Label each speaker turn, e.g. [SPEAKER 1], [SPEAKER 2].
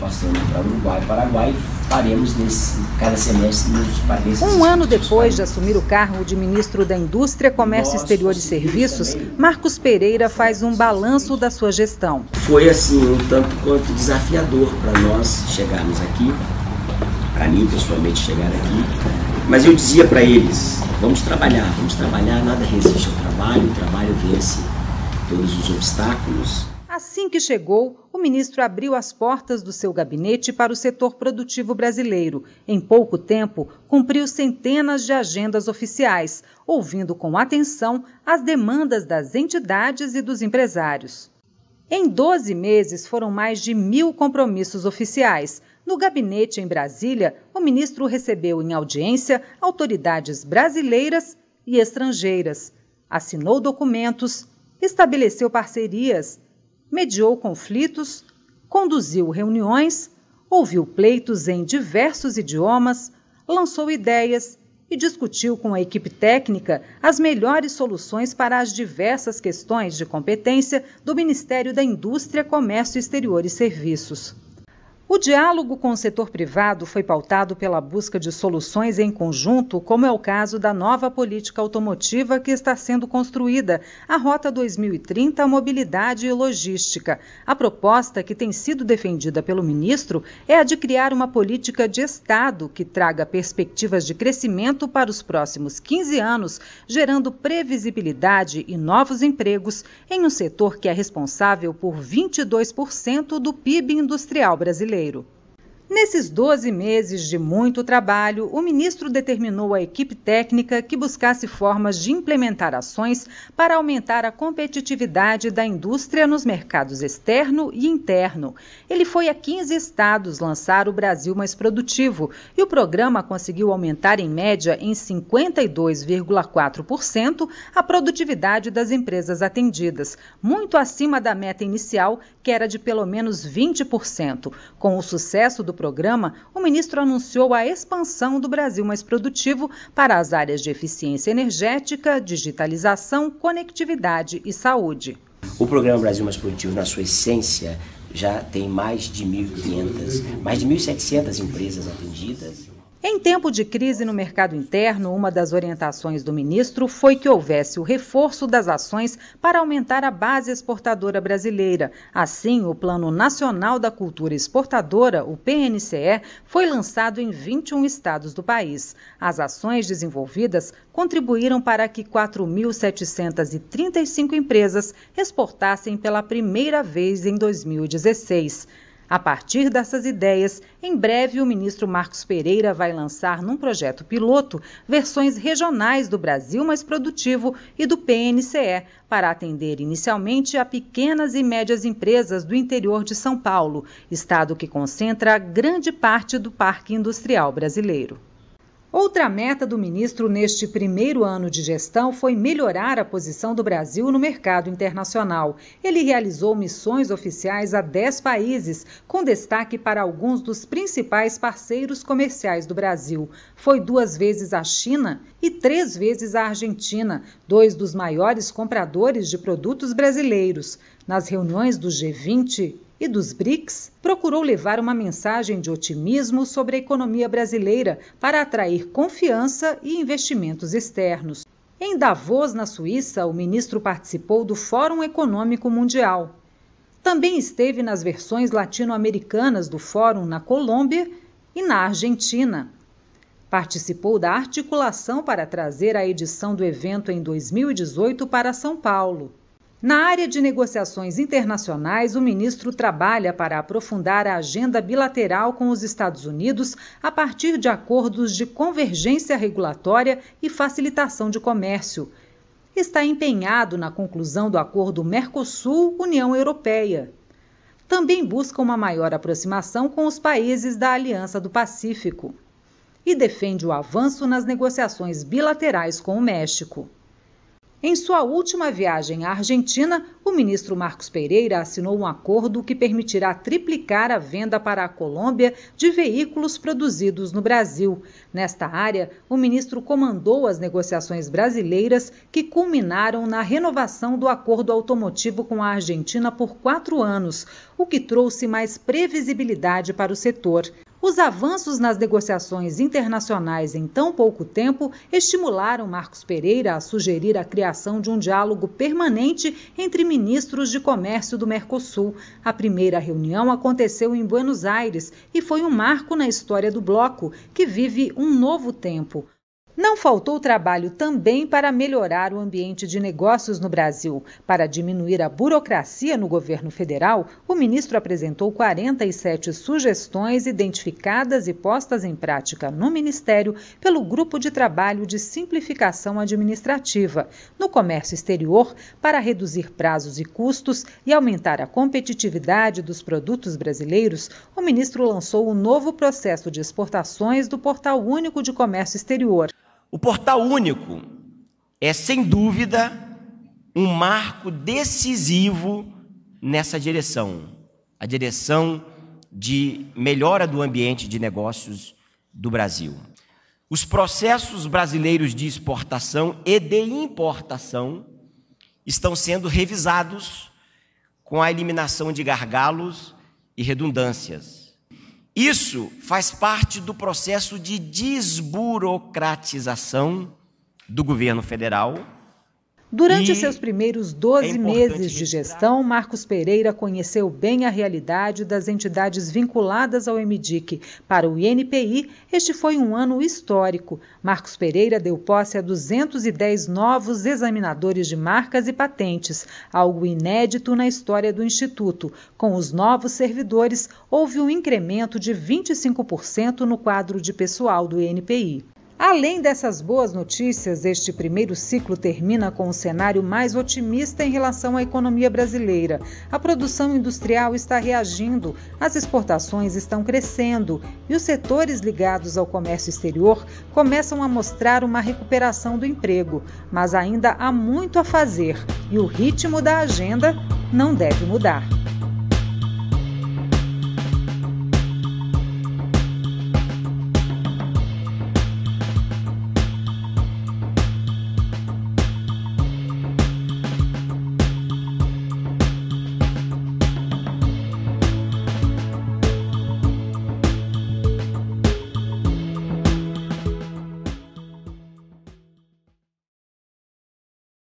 [SPEAKER 1] passando para Uruguai e Paraguai. Faremos nesse, cada semestre nos países. Um ano depois de assumir o cargo de ministro da Indústria, Comércio Nós Exterior e Serviços, também. Marcos Pereira faz um balanço da sua gestão. Foi assim, um tanto quanto desafiador para nós chegarmos aqui, para mim pessoalmente chegar aqui, mas eu dizia para eles: vamos trabalhar, vamos trabalhar, nada resiste ao trabalho, o trabalho vence todos os obstáculos. Assim que chegou, o ministro abriu as portas do seu gabinete para o setor produtivo brasileiro. Em pouco tempo, cumpriu centenas de agendas oficiais, ouvindo com atenção as demandas das entidades e dos empresários. Em 12 meses, foram mais de mil compromissos oficiais. No gabinete em Brasília, o ministro recebeu em audiência autoridades brasileiras e estrangeiras, assinou documentos, estabeleceu parcerias mediou conflitos, conduziu reuniões, ouviu pleitos em diversos idiomas, lançou ideias e discutiu com a equipe técnica as melhores soluções para as diversas questões de competência do Ministério da Indústria, Comércio Exterior e Serviços. O diálogo com o setor privado foi pautado pela busca de soluções em conjunto, como é o caso da nova política automotiva que está sendo construída, a Rota 2030 Mobilidade e Logística. A proposta que tem sido defendida pelo ministro é a de criar uma política de Estado que traga perspectivas de crescimento para os próximos 15 anos, gerando previsibilidade e novos empregos em um setor que é responsável por 22% do PIB industrial brasileiro. Cruzeiro. Nesses 12 meses de muito trabalho, o ministro determinou à equipe técnica que buscasse formas de implementar ações para aumentar a competitividade da indústria nos mercados externo e interno. Ele foi a 15 estados lançar o Brasil Mais Produtivo e o programa conseguiu aumentar em média em 52,4% a produtividade das empresas atendidas, muito acima da meta inicial, que era de pelo menos 20%. Com o sucesso do programa, o ministro anunciou a expansão do Brasil Mais Produtivo para as áreas de eficiência energética, digitalização, conectividade e saúde. O programa Brasil Mais Produtivo, na sua essência, já tem mais de 1.500, mais de 1.700 empresas atendidas. Em tempo de crise no mercado interno, uma das orientações do ministro foi que houvesse o reforço das ações para aumentar a base exportadora brasileira. Assim, o Plano Nacional da Cultura Exportadora, o PNCE, foi lançado em 21 estados do país. As ações desenvolvidas contribuíram para que 4.735 empresas exportassem pela primeira vez em 2016. A partir dessas ideias, em breve o ministro Marcos Pereira vai lançar num projeto piloto versões regionais do Brasil Mais Produtivo e do PNCE para atender inicialmente a pequenas e médias empresas do interior de São Paulo, estado que concentra grande parte do parque industrial brasileiro. Outra meta do ministro neste primeiro ano de gestão foi melhorar a posição do Brasil no mercado internacional. Ele realizou missões oficiais a 10 países, com destaque para alguns dos principais parceiros comerciais do Brasil. Foi duas vezes à China e três vezes à Argentina, dois dos maiores compradores de produtos brasileiros. Nas reuniões do G20, e dos BRICS, procurou levar uma mensagem de otimismo sobre a economia brasileira para atrair confiança e investimentos externos. Em Davos, na Suíça, o ministro participou do Fórum Econômico Mundial. Também esteve nas versões latino-americanas do Fórum na Colômbia e na Argentina. Participou da articulação para trazer a edição do evento em 2018 para São Paulo. Na área de negociações internacionais, o ministro trabalha para aprofundar a agenda bilateral com os Estados Unidos a partir de acordos de convergência regulatória e facilitação de comércio. Está empenhado na conclusão do acordo Mercosul-União Europeia. Também busca uma maior aproximação com os países da Aliança do Pacífico. E defende o avanço nas negociações bilaterais com o México. Em sua última viagem à Argentina, o ministro Marcos Pereira assinou um acordo que permitirá triplicar a venda para a Colômbia de veículos produzidos no Brasil. Nesta área, o ministro comandou as negociações brasileiras que culminaram na renovação do acordo automotivo com a Argentina por quatro anos, o que trouxe mais previsibilidade para o setor. Os avanços nas negociações internacionais em tão pouco tempo estimularam Marcos Pereira a sugerir a criação de um diálogo permanente entre ministros de comércio do Mercosul. A primeira reunião aconteceu em Buenos Aires e foi um marco na história do bloco, que vive um novo tempo. Não faltou trabalho também para melhorar o ambiente de negócios no Brasil. Para diminuir a burocracia no governo federal, o ministro apresentou 47 sugestões identificadas e postas em prática no ministério pelo Grupo de Trabalho de Simplificação Administrativa. No comércio exterior, para reduzir prazos e custos e aumentar a competitividade dos produtos brasileiros, o ministro lançou o novo processo de exportações do Portal Único de Comércio Exterior. O portal único é, sem dúvida, um marco decisivo nessa direção a direção de melhora do ambiente de negócios do Brasil. Os processos brasileiros de exportação e de importação estão sendo revisados com a eliminação de gargalos e redundâncias. Isso faz parte do processo de desburocratização do governo federal Durante e seus primeiros 12 é meses de gestão, Marcos Pereira conheceu bem a realidade das entidades vinculadas ao MDIC. Para o INPI, este foi um ano histórico. Marcos Pereira deu posse a 210 novos examinadores de marcas e patentes, algo inédito na história do Instituto. Com os novos servidores, houve um incremento de 25% no quadro de pessoal do INPI. Além dessas boas notícias, este primeiro ciclo termina com um cenário mais otimista em relação à economia brasileira. A produção industrial está reagindo, as exportações estão crescendo e os setores ligados ao comércio exterior começam a mostrar uma recuperação do emprego. Mas ainda há muito a fazer e o ritmo da agenda não deve mudar.